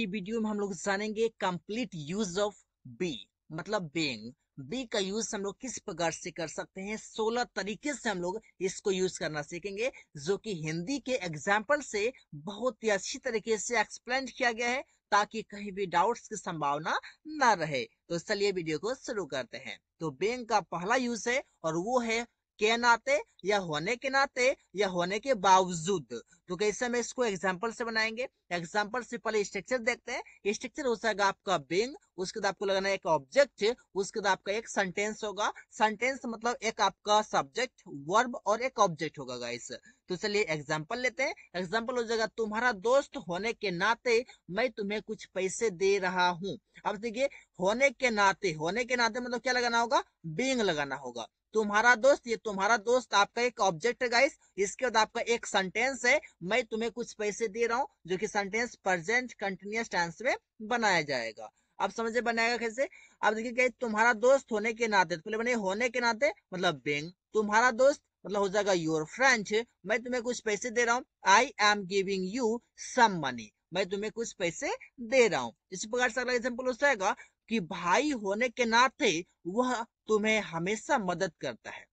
की वीडियो में हम लोग जानेंगे कंप्लीट यूज ऑफ बी मतलब बेंग बी का यूज हम लोग किस प्रकार से कर सकते हैं सोलह तरीके से हम लोग इसको यूज करना सीखेंगे जो कि हिंदी के एग्जाम्पल से बहुत ही अच्छी तरीके से एक्सप्लेन किया गया है ताकि कहीं भी डाउट्स की संभावना ना रहे तो चलिए वीडियो को शुरू करते हैं तो बेंग का पहला यूज है और वो है के नाते या होने के नाते या होने के बावजूद तो कैसे हम इसको एग्जाम्पल से बनाएंगे एग्जाम्पल से पहले स्ट्रक्चर देखते हैं स्ट्रक्चर हो जाएगा आपका बिंग उसके बाद आपको लगाना एक ऑब्जेक्ट उसके बाद आपका एक सेंटेंस होगा सेंटेंस मतलब एक आपका सब्जेक्ट वर्ब और एक ऑब्जेक्ट होगा गाइस तो चलिए एग्जाम्पल लेते हैं एग्जाम्पल हो जाएगा तुम्हारा दोस्त होने के नाते मैं तुम्हें कुछ पैसे दे रहा हूं अब देखिए होने के नाते होने के नाते मतलब क्या लगाना होगा बींग लगाना होगा तुम्हारा दोस्त ये तुम्हारा दोस्त आपका एक ऑब्जेक्ट है गाइस इसके बाद आपका एक सेंटेंस है मैं तुम्हें कुछ पैसे दे रहा हूँ जो कि सेंटेंस प्रेजेंट कंटिन्यूस टेंस में बनाया जाएगा अब समझे बनाएगा कैसे अब देखिए क्या तुम्हारा दोस्त होने के नाते पहले बने होने के नाते मतलब बेंग तुम्हारा दोस्त मतलब हो जाएगा योर फ्रेंच मैं तुम्हें कुछ पैसे दे रहा हूँ I am giving you some money मैं तुम्हें कुछ पैसे दे रहा हूँ इसी प्रकार से अगला एग्जाम्पल हो जाएगा कि भाई होने के नाते वह तुम्हें हमेशा मदद करता है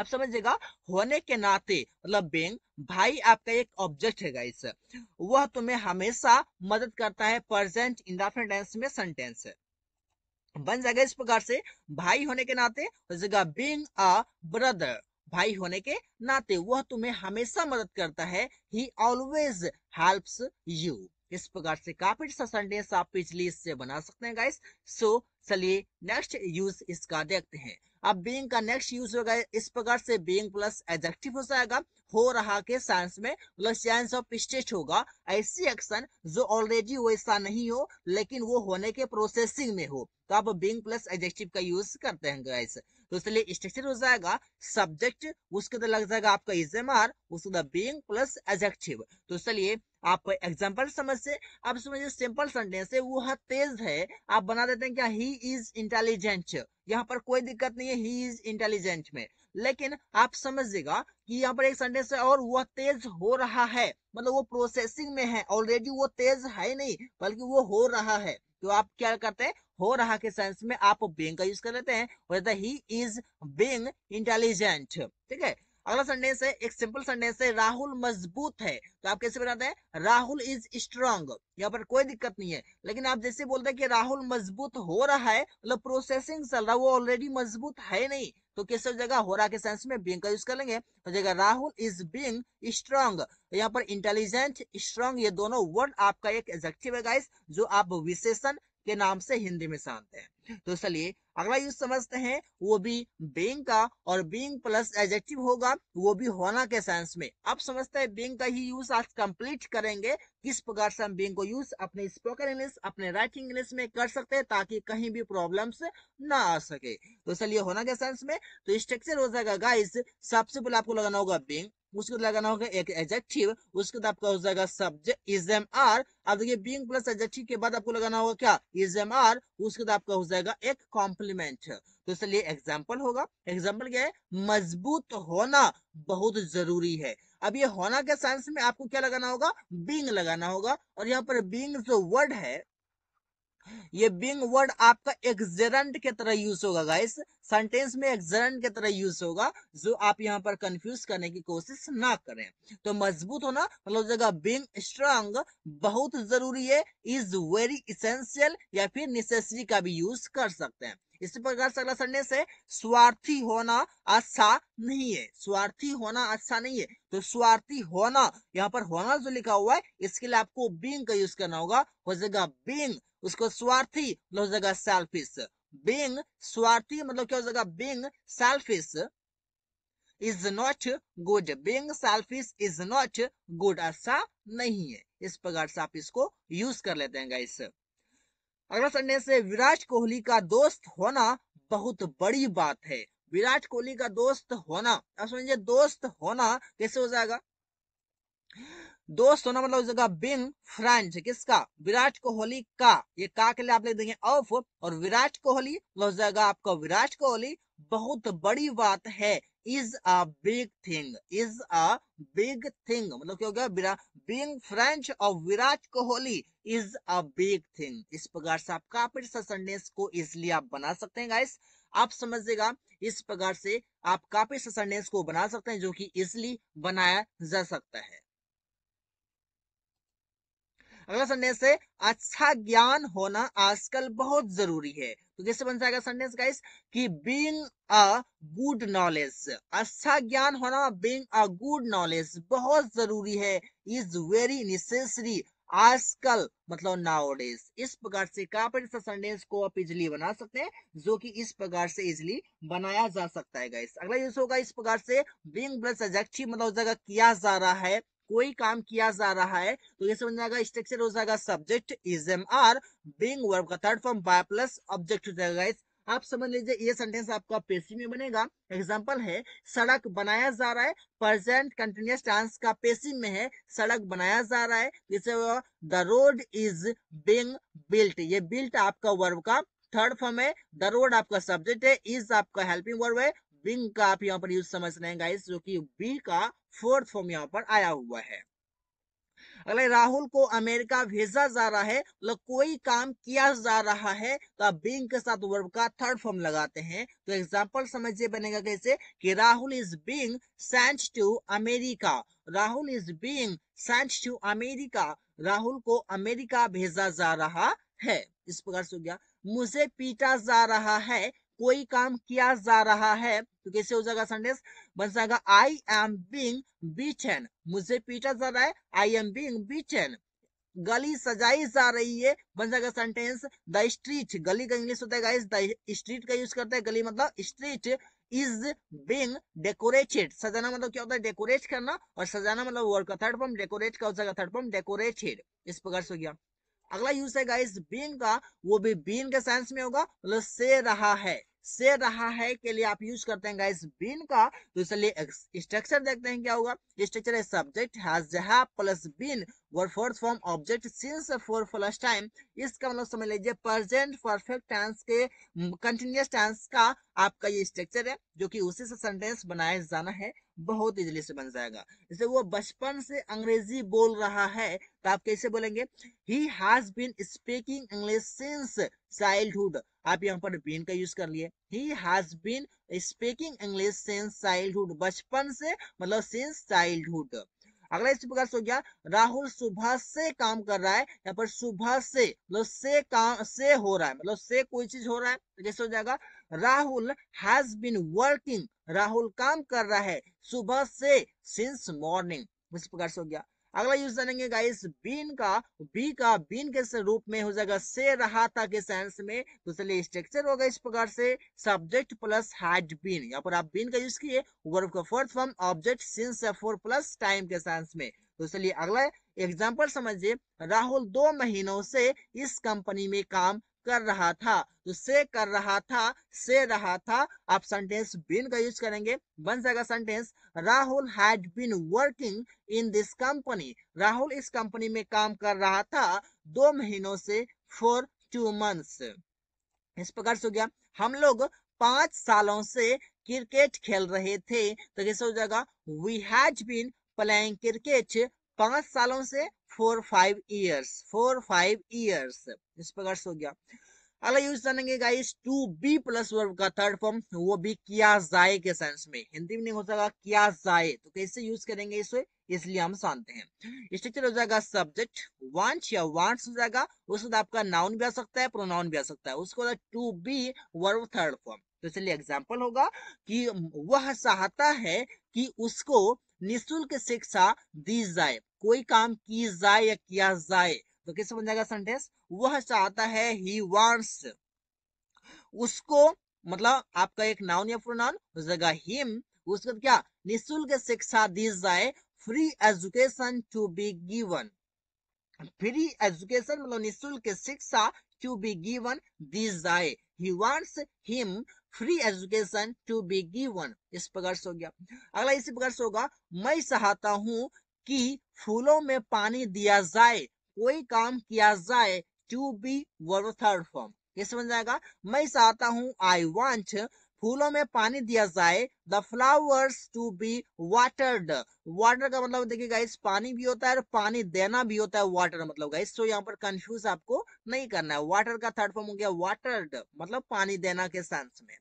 आप समझिएगा होने के नाते मतलब बेंग भाई आपका एक ऑब्जेक्ट है गाइस वह तुम्हें हमेशा मदद करता है प्रेजेंट इंडाफिनेट में सेंटेंस है बन जाएगा इस प्रकार से भाई होने के नाते जगह बींग अ ब्रदर भाई होने के नाते वह तुम्हें हमेशा मदद करता है ही ऑलवेज हेल्प्स यू इस प्रकार से काफी संडेस आप पिछली इससे बना सकते हैं गाइस सो चलिए नेक्स्ट यूज इसका देखते हैं अब बींग का नेक्स्ट यूज होगा इस प्रकार से बींग प्लस एडजेक्टिव हो जाएगा हो रहा के साइंस में प्लस साइंस ऑफ स्टेट होगा ऐसी एक्शन जो ऑलरेडी वैसा नहीं हो लेकिन वो होने के प्रोसेसिंग में हो तो आप बींग प्लस एडजेक्टिव का यूज करते हैं गाइस तो इसलिए स्ट्रक्चर हो जाएगा सब्जेक्ट उसके अंदर लग जाएगा आपका इज एम आर उसके बींग प्लस एडजेक्टिव तो चलिए आप एग्जाम्पल समझ से आप समझिए सिंपल सेंटेंस है वह तेज है आप बना देते हैं क्या ही इज इंटेलिजेंट यहाँ पर कोई दिक्कत नहीं है ही इज इंटेलिजेंट में लेकिन आप समझिएगा कि यहाँ पर एक सेंटेंस है और वह तेज हो रहा है मतलब वो प्रोसेसिंग में है ऑलरेडी वो तेज है नहीं बल्कि वो हो रहा है तो आप क्या करते हैं हो रहा के सेंस में आप बेंग का यूज कर लेते हैं ही इज बेंग इंटेलिजेंट ठीक है अगला सेंटेंस है एक सिंपल सेंटेंस है राहुल मजबूत है तो आप कैसे बनाते हैं राहुल इज स्ट्रांग यहाँ पर कोई दिक्कत नहीं है लेकिन आप जैसे बोलते हैं कि राहुल मजबूत हो रहा है मतलब प्रोसेसिंग चल रहा है वो ऑलरेडी मजबूत है नहीं तो कैसे हो जाएगा हो रहा के सेंस में बींग का यूज कर लेंगे तो जाएगा राहुल इज बींग स्ट्रांग यहाँ पर इंटेलिजेंट स्ट्रांग ये दोनों वर्ड आपका एक एग्जेक्टिव है गाइस जो आप विशेषण के नाम से हिंदी में जानते हैं तो चलिए अगला यूज समझते हैं वो भी बींग का और बींग प्लस एजेक्टिव होगा वो भी होना के सेंस में अब समझते हैं बींग का ही यूज आज कंप्लीट करेंगे किस प्रकार से हम बींग को यूज अपने स्पोकन इंग्लिश अपने राइटिंग इंग्लिश में कर सकते हैं ताकि कहीं भी प्रॉब्लम्स ना आ सके तो चलिए होना के सेंस में तो स्ट्रक्चर हो जाएगा गाइस सबसे पहले आपको लगाना होगा बींग उसको लगाना होगा एक एजेक्टिव उसके बाद आपका हो जाएगा सब्जेक्ट इज एम आर अब देखिए बींग प्लस एजेक्टिव के बाद आपको लगाना होगा क्या इज एम आर उसके बाद आपका हो जाएगा एक कॉम्प्लीमेंट तो इसलिए एग्जाम्पल होगा एग्जाम्पल क्या है मजबूत होना बहुत जरूरी है अब ये होना के साइंस में आपको क्या लगाना होगा बींग लगाना होगा और यहाँ पर बींग जो वर्ड है ये बिंग वर्ड आपका एक्जेरेंट के तरह यूज होगा गाइस सेंटेंस में एक्जेरेंट के तरह यूज होगा जो आप यहाँ पर कंफ्यूज करने की कोशिश ना करें तो मजबूत होना मतलब जगह बिंग स्ट्रांग बहुत जरूरी है इज वेरी इसेंशियल या फिर नेसेसरी का भी यूज कर सकते हैं इसी प्रकार से अगला सेंटेंस है स्वार्थी होना अच्छा नहीं है स्वार्थी होना अच्छा नहीं है तो स्वार्थी होना यहाँ पर होना जो लिखा हुआ है इसके लिए आपको बिंग का यूज करना होगा हो जाएगा बिंग उसको स्वार्थी मतलब जगह सेल्फिश बींग स्वार्थी मतलब क्या हो जाएगा being selfish is not good being selfish is not good अच्छा नहीं है इस प्रकार से आप इसको यूज कर लेते हैं गाइस अगला संदेश है विराट कोहली का दोस्त होना बहुत बड़ी बात है विराट कोहली का दोस्त होना आप समझिए दोस्त होना कैसे हो जाएगा दोस्त होना मतलब इस जगह बिंग फ्रेंड किसका विराट कोहली का ये का के लिए आप लिख देंगे ऑफ और विराट कोहली मतलब उस जगह आपका विराट कोहली बहुत बड़ी बात है is a big thing is a big thing मतलब क्या हो गया बिंग फ्रेंच और Virat Kohli is a big thing इस प्रकार से आप काफी सेंटेंस को इसलिए आप बना सकते हैं गाइस आप समझिएगा इस प्रकार से आप काफी सेंटेंस को बना सकते हैं जो कि इसलिए बनाया जा सकता है अगला सेंटेंस है अच्छा ज्ञान होना आजकल बहुत जरूरी है तो कैसे बन जाएगा सेंटेंस गाइस कि बीइंग अ गुड नॉलेज अच्छा ज्ञान होना बीइंग अ गुड नॉलेज बहुत जरूरी है इज वेरी नेसेसरी आजकल मतलब नाउडेज इस प्रकार से कहा सेंटेंस को आप इजिली बना सकते हैं जो कि इस प्रकार से इजिली बनाया जा सकता है गाइस अगला यूज होगा इस प्रकार से बीइंग प्लस एडजेक्टिव मतलब जगह किया जा रहा है कोई काम किया जा रहा है तो ये समझ जाएगा स्ट्रक्चर हो जाएगा subject is am are being verb का third form by plus object हो जाएगा इस आप समझ लीजिए ये सेंटेंस आपका पेशी में बनेगा एग्जांपल है सड़क बनाया जा रहा है प्रेजेंट कंटिन्यूस टेंस का पेशी में है सड़क बनाया जा रहा है जैसे the road is being built ये बिल्ट आपका वर्ब का थर्ड फॉर्म है द रोड आपका सब्जेक्ट है इज आपका हेल्पिंग वर्ब है विंग का आप यहाँ पर यूज समझ रहे हैं गाइस जो कि बी का फोर्थ फॉर्म यहाँ पर आया हुआ है अगले राहुल को अमेरिका भेजा जा रहा है मतलब कोई काम किया जा रहा है तो आप बींग के साथ वर्ब का थर्ड फॉर्म लगाते हैं तो एग्जाम्पल समझिए बनेगा कैसे कि Rahul is being sent to America Rahul is being sent to America Rahul को अमेरिका भेजा जा रहा है इस प्रकार से हो गया मुझे पीटा जा रहा है कोई काम किया जा रहा है तो कैसे हो जाएगा संडेस बन जाएगा आई एम बींग बीचन मुझे पीटा जा रहा है आई एम बींग बीचन गली सजाई जा रही है बन जाएगा सेंटेंस द स्ट्रीट गली का इंग्लिश होता है स्ट्रीट का यूज करता है गली मतलब स्ट्रीट इज बींग डेकोरेटेड सजाना मतलब क्या होता है डेकोरेट करना और सजाना मतलब वर्ड का थर्ड फॉर्म डेकोरेट का हो जाएगा थर्ड फॉर्म डेकोरेटेड इस प्रकार से हो गया अगला यूज है गाइस बींग का वो भी बीन के सेंस में होगा मतलब से रहा है से रहा है के लिए आप यूज करते हैं गाइस बीन का तो इसलिए स्ट्रक्चर देखते हैं क्या होगा स्ट्रक्चर है subject has have plus been verb fourth form object since for plus time इसका मतलब समझ लीजिए प्रेजेंट परफेक्ट टेंस के कंटिन्यूस टेंस का आपका ये स्ट्रक्चर है जो कि उसी से सेंटेंस बनाया जाना है बहुत इजीली से बन जाएगा जैसे वो बचपन से अंग्रेजी बोल रहा है तो आप कैसे बोलेंगे he has been speaking English since childhood आप यहाँ पर बीन का यूज कर लिए he has been speaking English since childhood बचपन से मतलब सिंस चाइल्डहुड अगला इसी प्रकार से हो गया राहुल सुबह से काम कर रहा है यहाँ पर सुबह से मतलब से काम से हो रहा है मतलब से कोई चीज हो रहा है तो जैसे हो जाएगा Rahul has been working Rahul काम कर रहा है सुबह से सिंस मॉर्निंग इस प्रकार से हो गया अगला यूज जानेंगे गाइस बीन का बी का बीन के रूप में हो जाएगा से रहा था के सेंस में तो चलिए स्ट्रक्चर होगा इस प्रकार से सब्जेक्ट प्लस हैड बीन यहाँ पर आप बीन का यूज किए वर्ब का fourth form object since for plus time के सेंस में तो चलिए अगला एग्जाम्पल समझिए राहुल दो महीनों से इस कंपनी में काम कर रहा था तो से कर रहा था से रहा था आप सेंटेंस बिन का यूज करेंगे बन जाएगा sentence Rahul had been working in this company Rahul इस कंपनी में काम कर रहा था दो महीनों से फॉर टू मंथ्स इस प्रकार से हो गया हम लोग पांच सालों से क्रिकेट खेल रहे थे तो कैसे हो जाएगा we has been playing cricket पांच सालों से four five years four five years इस प्रकार से हो गया अगला यूज जानेंगे guys to be plus verb का थर्ड फॉर्म वो भी किया जाए के सेंस में हिंदी में नहीं हो सका किया जाए तो कैसे यूज करेंगे इसे इसलिए हम जानते हैं स्ट्रक्चर हो जाएगा सब्जेक्ट वांच या वांट्स हो जाएगा उसके बाद आपका नाउन भी आ सकता है प्रोनाउन भी आ सकता है उसके बाद to be verb third form तो इसलिए एग्जाम्पल होगा कि वह चाहता है कि उसको निःशुल्क शिक्षा दी जाए कोई काम की जाए या किया जाए तो कैसे बन जाएगा सेंटेंस वह चाहता है ही वांट्स उसको मतलब आपका एक नाउन या प्रोनाउन जगह हिम उसके क्या निःशुल्क शिक्षा दी जाए free education to be given free education मतलब निःशुल्क शिक्षा टू बी गिवन दी जाए he wants him free education to be given इस प्रकार से हो गया अगला इसी प्रकार से होगा मैं चाहता हूं कि फूलों में पानी दिया जाए कोई काम किया जाए to be verb third form ये समझ जाएगा मैं चाहता हूँ आई वॉन्ट फूलों में पानी दिया जाए the flowers to be watered water का मतलब देखिए गाइस पानी भी होता है और पानी देना भी होता है वाटर मतलब गाइस तो यहाँ पर कंफ्यूज आपको नहीं करना है वाटर का थर्ड फॉर्म हो गया वाटर्ड मतलब पानी देना के सेंस में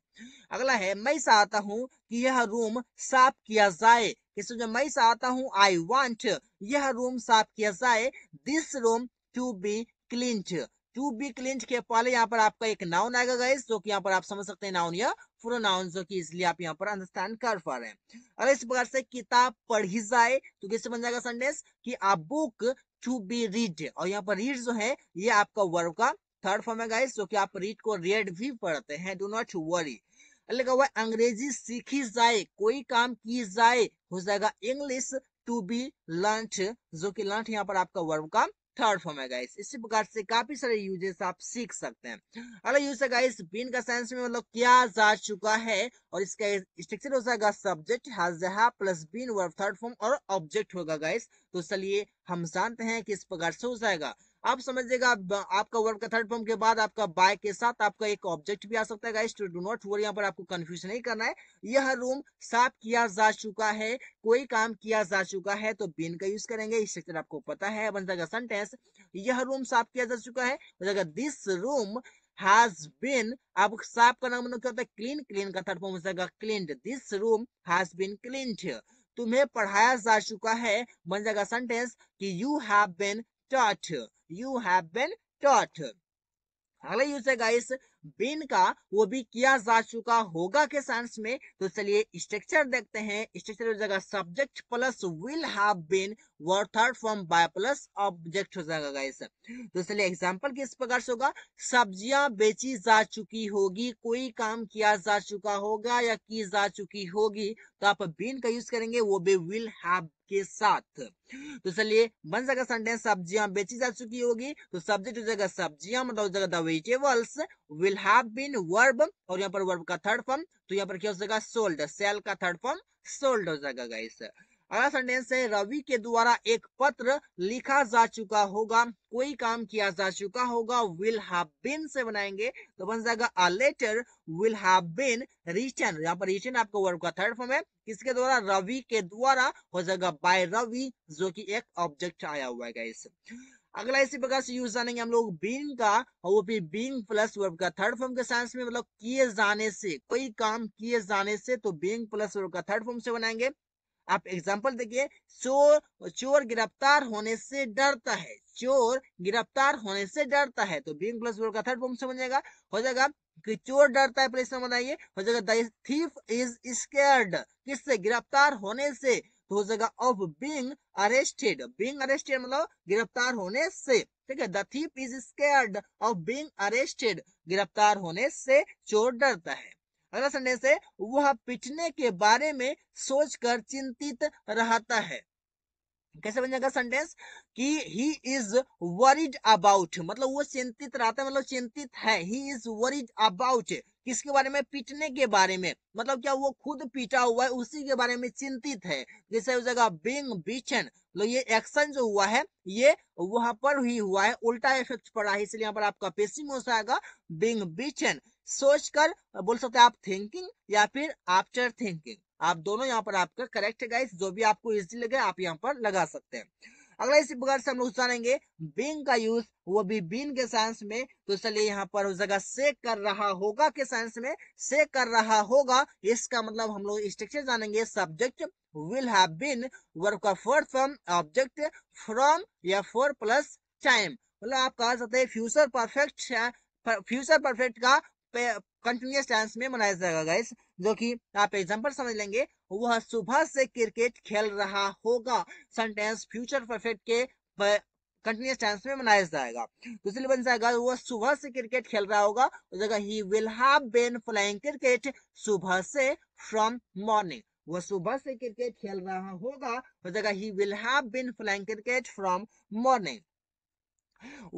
अगला है मैं चाहता हूँ कि यह रूम साफ किया जाए किसी जो मैं चाहता हूँ आई वॉन्ट यह रूम साफ किया जाए this room to be cleaned to be cleaned के पहले यहाँ पर आपका एक नाउन आएगा गाइस जो कि यहाँ पर आप समझ सकते हैं नाउन या फुल नाउन जो कि इसलिए आप यहाँ पर अंडरस्टैंड कर पा रहे हैं अगर इस प्रकार से किताब पढ़ी जाए तो कैसे बन जाएगा संडेस कि a book to be read और यहाँ पर रीड जो है ये आपका वर्ब का थर्ड फॉर्म है गाइस जो कि आप रीड को रेड भी पढ़ते हैं डू नॉट वरी लिखा हुआ अंग्रेजी सीखी जाए कोई काम की जाए हो जाएगा इंग्लिश टू बी लंच जो कि लंच यहाँ पर आपका वर्ब का थर्ड फॉर्म है गाइस इसी प्रकार से काफी सारे यूजेस आप सीख सकते हैं अगला यूज है गाइस बीन का सेंस में मतलब क्या जा चुका है और इसका स्ट्रक्चर हो जाएगा subject has plus been verb third form और ऑब्जेक्ट होगा गाइस तो चलिए हम जानते हैं किस प्रकार से हो जाएगा आप समझिएगा आपका वर्ब का थर्ड फॉर्म के बाद आपका बाय के साथ आपका एक ऑब्जेक्ट भी आ सकता है गाइस डू नॉट वरी यहाँ पर आपको कंफ्यूज नहीं करना है यह रूम साफ किया जा चुका है कोई काम किया जा चुका है तो बिन का यूज करेंगे इस स्ट्रक्चर आपको पता है बन जाएगा सेंटेंस यह रूम साफ किया जा चुका है दिस रूम हैज बीन अब साफ करना मतलब क्या होता है क्लीन क्लीन का थर्ड फॉर्म हो जाएगा cleaned this room has been cleaned तुम्हें पढ़ाया जा चुका है बन जाएगा सेंटेंस कि you have been taught. You have been taught. अगला यूज है गाइस बिन का वो भी किया जा चुका होगा के सेंस में तो चलिए स्ट्रक्चर देखते हैं स्ट्रक्चर हो जाएगा subject plus will have been verb third form by plus object हो जाएगा गाइस तो चलिए एग्जांपल किस प्रकार से होगा सब्जियां बेची जा चुकी होगी कोई काम किया जा चुका होगा या की जा चुकी होगी तो आप बिन का यूज करेंगे वो भी विल हैव के साथ तो चलिए बन जाएगा सेंटेंस सब्जियां बेची जा चुकी होगी तो सब्जेक्ट हो जाएगा सब्जियां मतलब हो जाएगा the vegetables will have been verb और यहाँ पर वर्ब का थर्ड फॉर्म तो यहाँ पर क्या हो जाएगा सोल्ड सेल का थर्ड फॉर्म सोल्ड हो जाएगा गाइस अगला सेंटेंस है रवि के द्वारा एक पत्र लिखा जा चुका होगा कोई काम किया जा चुका होगा विल हैव बीन से बनाएंगे तो बन जाएगा a letter will have been written यहाँ पर रिटन आपको वर्ब का थर्ड फॉर्म है किसके द्वारा रवि के द्वारा हो जाएगा बाय रवि जो कि एक ऑब्जेक्ट आया हुआ है इस अगला इसी प्रकार से यूज जानेंगे हम लोग बीन का और वो भी बींग प्लस वर्ब का थर्ड फॉर्म के साइंस में मतलब किए जाने से कोई काम किए जाने से तो बीन प्लस वर्ब का थर्ड फॉर्म से बनाएंगे आप एग्जाम्पल देखिए चोर चोर गिरफ्तार होने से डरता है चोर गिरफ्तार होने से डरता है तो बींग प्लस का थर्ड फॉर्म से बन जाएगा हो जाएगा कि चोर डरता है प्लेस में बनाइए हो जाएगा दीफ इज स्केर्ड किससे गिरफ्तार होने से तो हो जाएगा of being arrested being arrested मतलब गिरफ्तार होने से ठीक है the thief is scared of being arrested गिरफ्तार होने से चोर डरता है अगला सेंटेंस है वह पिटने के बारे में सोचकर चिंतित रहता है कैसे बन जाएगा सेंटेंस कि ही इज वरीड अबाउट मतलब वो चिंतित रहता है मतलब चिंतित है ही इज वरीड अबाउट किसके बारे में पीटने के बारे में मतलब क्या वो खुद पीटा हुआ है उसी के बारे में चिंतित है जैसे उस जगह बिंग बीचन मतलब ये एक्शन जो हुआ है ये वहां पर ही हुआ है उल्टा इफेक्ट पड़ा है इसलिए यहाँ पर आपका पेसिमोस आएगा बिंग बीचन सोच कर बोल सकते हैं आप थिंकिंग या फिर आफ्टर थिंकिंग आप दोनों यहाँ पर आपका करेक्ट है गाइस जो भी आपको इजी लगे आप यहाँ पर लगा सकते हैं अगला इसी प्रकार से हम लोग जानेंगे बिंग का यूज वो भी बीन के साइंस में तो चलिए यहाँ पर उस जगह से कर रहा होगा के साइंस में से कर रहा होगा इसका मतलब हम लोग स्ट्रक्चर जानेंगे subject will have been verb का फोर्थ फ्रॉम ऑब्जेक्ट फ्रॉम या फोर प्लस टाइम मतलब आप कह सकते हैं फ्यूचर परफेक्ट फ्यूचर परफेक्ट का कंटिन्यूस टेंस में मनाया जाएगा गाइस जो कि आप एग्जांपल समझ लेंगे वह सुबह से क्रिकेट खेल रहा होगा सेंटेंस फ्यूचर परफेक्ट के कंटिन्यूस टेंस में मनाया जाएगा दूसरी बन जाएगा वह सुबह से क्रिकेट खेल रहा होगा जगह he will have been playing cricket सुबह से फ्रॉम मॉर्निंग वह सुबह से क्रिकेट खेल रहा होगा जगह he will have been playing cricket from morning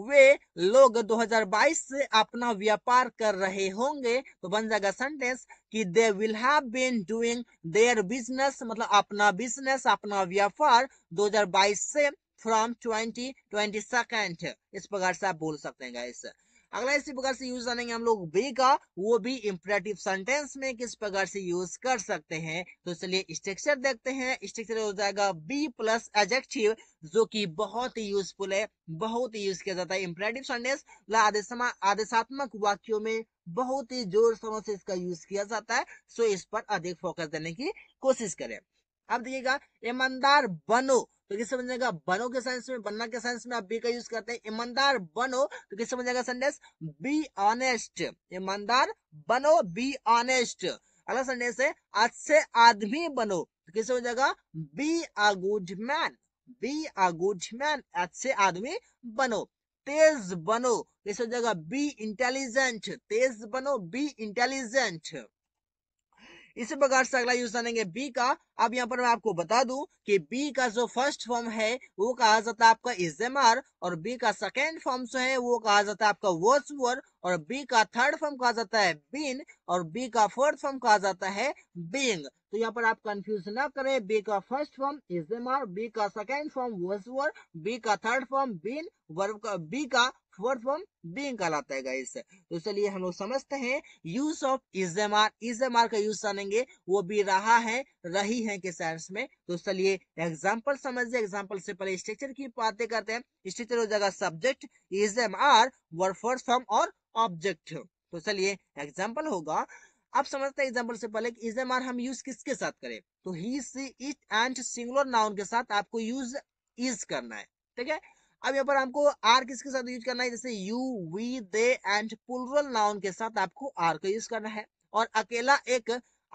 वे लोग 2022 से अपना व्यापार कर रहे होंगे तो बन जाएगा सेंटेंस कि they will have been doing their business मतलब अपना बिजनेस अपना व्यापार 2022 से फ्रॉम ट्वेंटी ट्वेंटी सेकेंड इस प्रकार से आप बोल सकते हैं गाइस अगला इसी प्रकार से यूज जानेंगे हम लोग बी का वो भी इंपरेटिव सेंटेंस में किस प्रकार से यूज कर सकते हैं तो चलिए स्ट्रक्चर देखते हैं स्ट्रक्चर हो जाएगा बी प्लस एजेक्टिव जो कि बहुत ही यूजफुल है बहुत ही यूज किया जाता है इंपरेटिव सेंटेंस आदेशात्मक वाक्यों में बहुत ही जोर शोर से इसका यूज किया जाता है सो इस पर अधिक फोकस देने की कोशिश करें अब देखिएगा ईमानदार बनो तो किस बन जाएगा बनो के सेंस में बनना के सेंस में आप बी का यूज करते हैं ईमानदार बनो तो किस समझ जाएगा बी ऑनेस्ट ईमानदार बनो बी ऑनेस्ट अगला संदेश है अच्छे आदमी बनो तो किस समझ जाएगा be a good man be a good man अच्छे आदमी बनो तेज बनो किस हो जाएगा बी इंटेलिजेंट तेज बनो बी इंटेलिजेंट इसी प्रकार से अगला यूज जानेंगे बी का अब यहाँ पर मैं आपको बता दूं कि बी का जो फर्स्ट फॉर्म है वो कहा जाता है आपका इजेमार और बी का सेकेंड फॉर्म जो है वो कहा जाता है आपका वर और बी का थर्ड फॉर्म कहा जाता है बीन और बी का फोर्थ फॉर्म कहा जाता है बींग तो यहाँ पर आप कंफ्यूज ना करें बी का फर्स्ट फॉर्म इजेमार बी का सेकेंड फॉर्म वर बी का थर्ड फॉर्म बीन वर्ब का बी का वर्ब फॉर्म बींग कहलाता है गाइस तो चलिए हम लोग समझते हैं यूज ऑफ इजमार इजमार का यूज जानेंगे वो भी रहा है रही है के सेंस में तो चलिए एग्जाम्पल समझिए एग्जाम्पल से पहले स्ट्रक्चर की बातें करते हैं स्ट्रक्चर हो जाएगा subject is am are verb first form और ऑब्जेक्ट तो चलिए एग्जाम्पल होगा अब समझते हैं एग्जाम्पल से पहले इज एम आर हम यूज किसके साथ करें तो he she it and singular noun के साथ आपको यूज इज करना है ठीक है अब यहाँ पर हमको आर किसके साथ यूज करना है जैसे you we they and plural noun के साथ आपको आर का यूज करना है और अकेला एक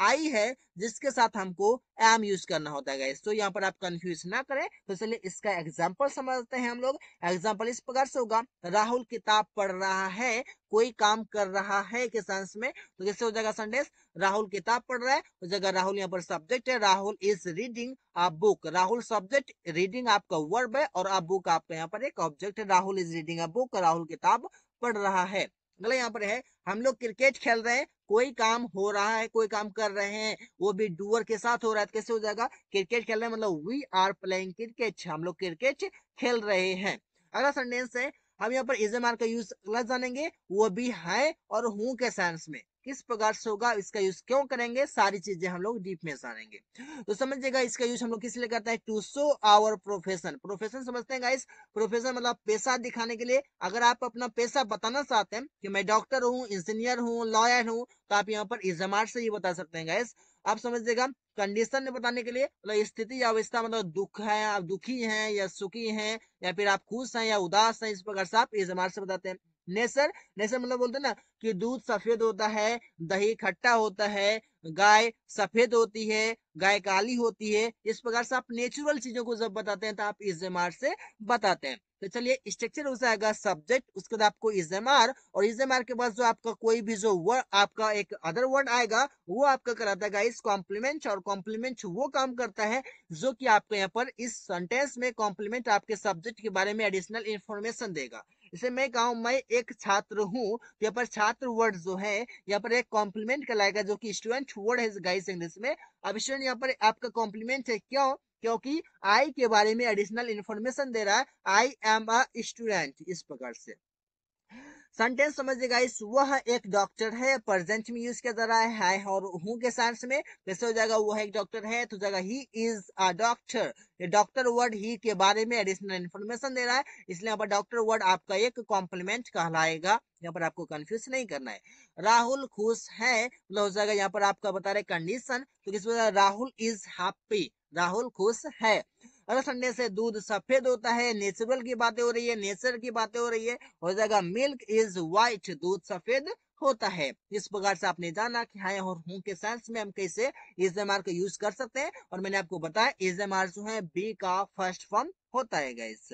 आई है जिसके साथ हमको एम यूज करना होता है गैस तो यहाँ पर आप कंफ्यूज ना करें तो चलिए इसका एग्जाम्पल समझते हैं हम लोग एग्जाम्पल इस प्रकार से होगा राहुल किताब पढ़ रहा है कोई काम कर रहा है के सेंस में तो जैसे हो जाएगा संदेश राहुल किताब पढ़ रहा है उस जगह राहुल यहाँ पर सब्जेक्ट है Rahul is reading a book Rahul subject reading आपका वर्ब है और अ बुक आपका यहाँ पर एक ऑब्जेक्ट है Rahul is reading a book Rahul किताब पढ़ रहा है अगला मतलब यहाँ पर है हम लोग क्रिकेट खेल रहे हैं कोई काम हो रहा है कोई काम कर रहे हैं वो भी डूअर के साथ हो रहा है तो कैसे हो जाएगा क्रिकेट खेल रहे हैं मतलब वी आर प्लेइंग क्रिकेट हम लोग क्रिकेट खेल रहे हैं अगला सेंटेंस है हम यहाँ पर इज ए का यूज अगला जानेंगे वो भी है और हूं के सेंस में किस प्रकार से होगा इसका यूज क्यों करेंगे सारी चीजें हम लोग डीप में जानेंगे तो समझिएगा इसका यूज हम लोग किस लिए करते हैं to show our profession profession समझते हैं गाइस प्रोफेशन मतलब पैसा दिखाने के लिए अगर आप अपना पैसा बताना चाहते हैं कि मैं डॉक्टर हूँ इंजीनियर हूँ लॉयर हूँ तो आप यहाँ पर इजमार से ही बता सकते हैं गाइस आप समझ देगा कंडीशन बताने के लिए मतलब स्थिति या अवस्था मतलब दुख है आप दुखी हैं या सुखी हैं या फिर आप खुश हैं या उदास हैं इस प्रकार से आप इजमार से बताते हैं नेसर नेसर मतलब बोलते हैं ना कि दूध सफेद होता है दही खट्टा होता है गाय सफेद होती है गाय काली होती है इस प्रकार से आप नेचुरल चीजों को जब बताते हैं तो आप इजेमार से बताते हैं तो चलिए स्ट्रक्चर हो जाएगा सब्जेक्ट उसके बाद आपको इजेमार और इजेमार के बाद जो आपका कोई भी जो वर्ड आपका एक अदर वर्ड आएगा वो आपका कराता है इस कॉम्प्लीमेंट और कॉम्प्लीमेंट वो काम करता है जो कि आपको यहाँ पर इस सेंटेंस में कॉम्प्लीमेंट आपके सब्जेक्ट के बारे में एडिशनल इन्फॉर्मेशन देगा इसे मैं कहा मैं एक छात्र हूँ तो यहाँ पर छात्र वर्ड जो है यहाँ पर एक कॉम्प्लीमेंट कहलाएगा जो कि स्टूडेंट वर्ड है गाइस इंग्लिश में अब स्टूडेंट यहाँ पर आपका कॉम्प्लीमेंट है क्यों क्योंकि आई के बारे में एडिशनल इन्फॉर्मेशन दे रहा है आई एम अ स्टूडेंट इस प्रकार से सेंटेंस समझिए गाइस वह एक डॉक्टर है प्रेजेंट में यूज किया जा रहा है हाई और हूं के सेंस में कैसे हो जाएगा वह एक डॉक्टर है तो जाएगा ही इज अ डॉक्टर ये डॉक्टर वर्ड ही के बारे में एडिशनल इन्फॉर्मेशन दे रहा है इसलिए यहाँ पर डॉक्टर वर्ड आपका एक कॉम्प्लीमेंट कहलाएगा यहाँ पर आपको कंफ्यूज नहीं करना है राहुल खुश है मतलब हो जाएगा यहाँ पर आपका बता रहे कंडीशन तो किस राहुल इज हैप्पी राहुल खुश है रस अंडे से दूध सफेद होता है नेचुरल की बातें हो रही है नेचर की बातें हो रही है हो जाएगा मिल्क इज व्हाइट दूध सफेद होता है इस प्रकार से आपने जाना कि हाँ और हूं के सेंस में हम कैसे इज एम आर का यूज कर सकते हैं और मैंने आपको बताया इज एम आर जो है बी का फर्स्ट फॉर्म होता है गैस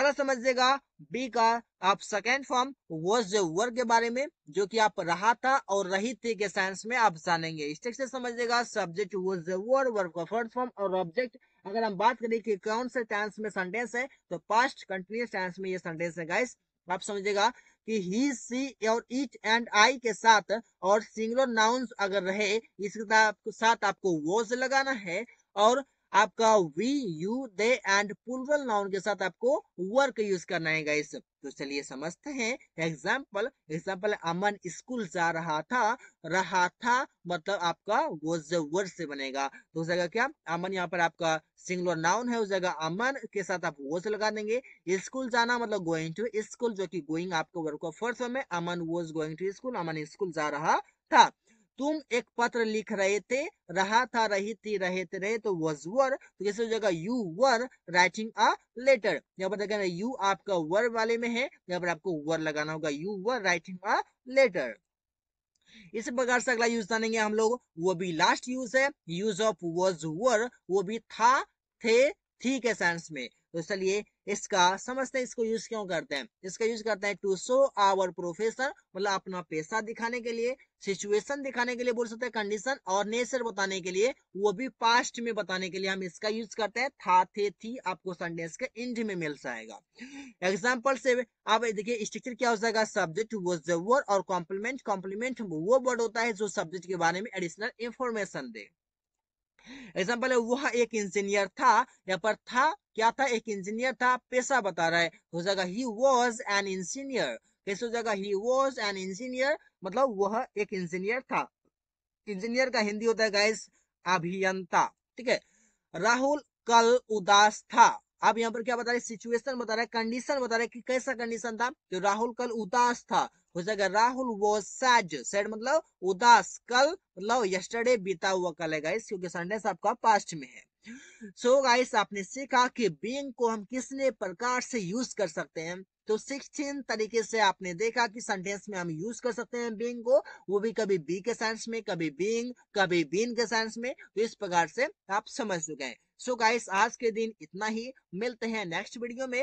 अगर समझिएगा बी का आप सेकेंड फॉर्म वॉज वर्ग के बारे में जो कि आप रहा था और रही थी के साइंस में आप जानेंगे इस से समझिएगा सब्जेक्ट वॉज वर्ड वर्ग का फर्स्ट फॉर्म और ऑब्जेक्ट अगर हम बात करें कि कौन से टेंस में सेंटेंस है तो पास्ट कंटिन्यूस टेंस में ये सेंटेंस है गाइस आप समझिएगा कि ही सी और इच एंड आई के साथ और सिंगुलर नाउन्स अगर रहे इसके साथ आपको वोज लगाना है और आपका we you they and plural noun के साथ आपको वर्क यूज करना है गाइस तो चलिए समझते हैं एग्जाम्पल एग्जाम्पल अमन स्कूल जा रहा था रहा था मतलब आपका वो वर्ड से बनेगा तो उस जगह क्या अमन यहाँ पर आपका सिंगुलर नाउन है उस जगह अमन के साथ आप वोज लगा देंगे स्कूल जाना मतलब गोइंग टू स्कूल जो कि गोइंग आपको वर्क फर्स्ट में Aman was going to school Aman school जा रहा था तुम एक पत्र लिख रहे थे रहा था रही थी रहे थे रहे तो वॉज वर तो जैसे जगह you were writing a letter यहाँ पर देखा यू आपका वर वाले में है यहाँ पर आपको वर लगाना होगा you were writing a letter इस प्रकार से अगला यूज जानेंगे हम लोग वो भी लास्ट यूज है यूज ऑफ वॉज वर वो भी था थे थी के सेंस में तो चलिए इसका समझते हैं इसको यूज क्यों करते हैं इसका यूज करते हैं टू शो आवर प्रोफेसर मतलब अपना पेशा दिखाने के लिए सिचुएशन दिखाने के लिए बोल सकते हैं कंडीशन और नेचर बताने के लिए वो भी पास्ट में बताने के लिए हम इसका यूज करते हैं था थे थी आपको सेंटेंस के एंड में मिल जाएगा एग्जाम्पल से आप देखिए स्ट्रक्चर क्या हो जाएगा सब्जेक्ट वो जवर और कॉम्प्लीमेंट कॉम्प्लीमेंट वो वर्ड होता है जो सब्जेक्ट के बारे में एडिशनल इन्फॉर्मेशन दे एग्जाम्पल है वह एक इंजीनियर था यहाँ पर था क्या था एक इंजीनियर था पैसा बता रहा है हो जाएगा ही वॉज एन इंजीनियर कैसे हो जाएगा ही वॉज एन इंजीनियर मतलब वह एक इंजीनियर था इंजीनियर का हिंदी होता है गाइस अभियंता ठीक है राहुल कल उदास था अब यहाँ पर क्या बता रहे सिचुएशन बता रहे कंडीशन बता रहे कि कैसा कंडीशन था तो राहुल कल उदास था हो जाएगा राहुल वो सैज सैड मतलब उदास कल मतलब यस्टरडे बीता हुआ कल है गाइस क्योंकि संडेस आपका पास्ट में है सो so गाइस आपने सीखा कि बींग को हम किसने प्रकार से यूज कर सकते हैं तो सिक्सटीन तरीके से आपने देखा कि सेंटेंस में हम यूज कर सकते हैं बींग को वो भी कभी बी के सेंस में कभी बींग कभी बीन के सेंस में तो इस प्रकार से आप समझ चुके हैं सो गाइस आज के दिन इतना ही मिलते हैं नेक्स्ट वीडियो में